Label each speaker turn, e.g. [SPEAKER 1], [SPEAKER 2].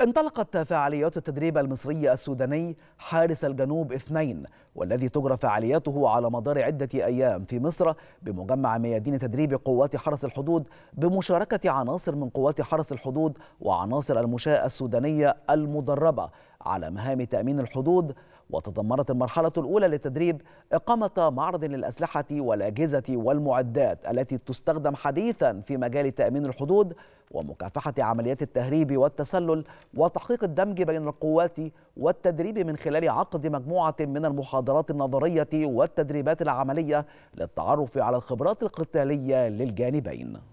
[SPEAKER 1] انطلقت فعاليات التدريب المصري السوداني حارس الجنوب اثنين والذي تجرى فعالياته على مدار عدة أيام في مصر بمجمع ميادين تدريب قوات حرس الحدود بمشاركة عناصر من قوات حرس الحدود وعناصر المشاة السودانية المدربة على مهام تأمين الحدود وتضمنت المرحلة الأولى للتدريب إقامة معرض للأسلحة والأجهزة والمعدات التي تستخدم حديثا في مجال تأمين الحدود ومكافحة عمليات التهريب والتسلل وتحقيق الدمج بين القوات والتدريب من خلال عقد مجموعة من المحاضرات النظرية والتدريبات العملية للتعرف على الخبرات القتالية للجانبين